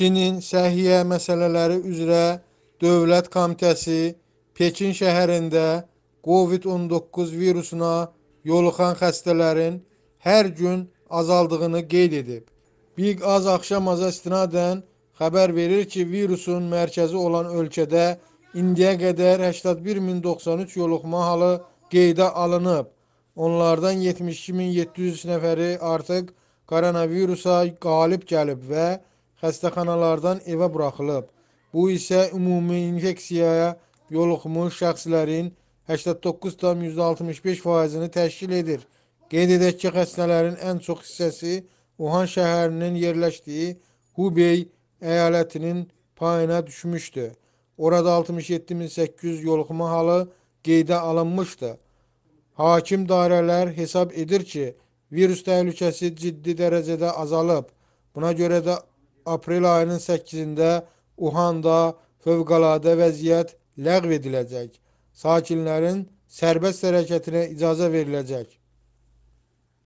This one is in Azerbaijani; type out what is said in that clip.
Çinin səhiyyə məsələləri üzrə Dövlət Komitəsi Pekin şəhərində COVID-19 virusuna yoluxan xəstələrin hər gün azaldığını qeyd edib. Big Az axşamaza istinadən xəbər verir ki, virusun mərkəzi olan ölkədə indiyə qədər 81093 yoluxma halı qeydə alınıb. Onlardan 72700 nəfəri artıq koronavirusa qalib gəlib və xəstəxanalardan evə buraxılıb. Bu isə ümumi infeksiyaya yoluxmuş şəxslərin 89,65%-ni təşkil edir. Qeyd edək ki, xəstələrin ən çox hissəsi Wuhan şəhərinin yerləşdiyi Hubey əyalətinin payına düşmüşdü. Orada 67800 yoluxma halı qeydə alınmışdı. Hakim dairələr hesab edir ki, virus təhlükəsi ciddi dərəcədə azalıb. Buna görə də aprel ayının 8-də Uhandda fövqəladə vəziyyət ləğv ediləcək. Sakinlərin sərbəst hərəkətinə icazə veriləcək.